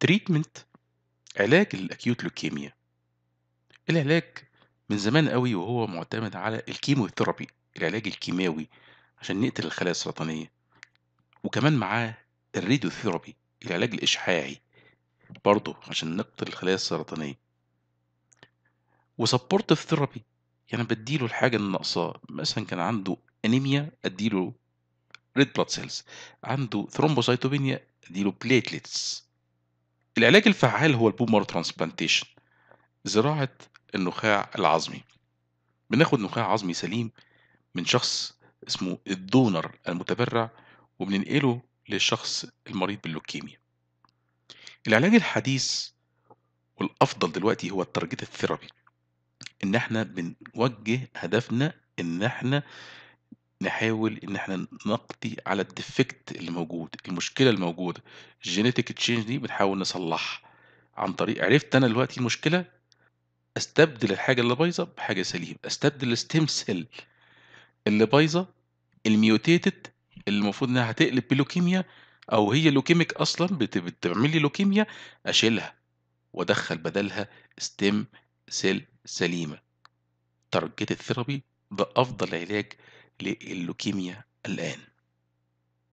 تريتمنت علاج الأكيوت لوكيميا العلاج من زمان قوي وهو معتمد على الكيموثيرابي العلاج الكيماوي عشان نقتل الخلايا السرطانية وكمان معاه الريديوثيرابي العلاج الإشعاعي برضه عشان نقتل الخلايا السرطانية وسبورتيف ثيرابي يعني بديله الحاجة الناقصه مثلا كان عنده أنيميا أديله ريد بلاد سيلز عنده ثرومبوسايتوبينيا أديله بليتلتس العلاج الفعال هو البومر ترانسبلانتيشن زراعة النخاع العظمي بناخد نخاع عظمي سليم من شخص اسمه الدونر المتبرع وبننقله للشخص المريض باللوكيميا العلاج الحديث والأفضل دلوقتي هو الترجيت الثيرابي إن إحنا بنوجه هدفنا إن إحنا نحاول إن إحنا نقضي على الديفكت اللي موجود، المشكلة الموجودة، الجينيتك تشينج دي بنحاول نصلّحها عن طريق عرفت أنا دلوقتي المشكلة، أستبدل الحاجة اللي بايظة بحاجة سليمة، أستبدل الستيم سيل اللي بايظة الميوتيتد اللي المفروض إنها هتقلب بلوكيميا أو هي لوكيميك أصلًا بتعمل لي لوكيميا أشيلها وأدخّل بدلها ستيم سيل سليمة. تارجت الثيرابي ده أفضل علاج للوكيميا الآن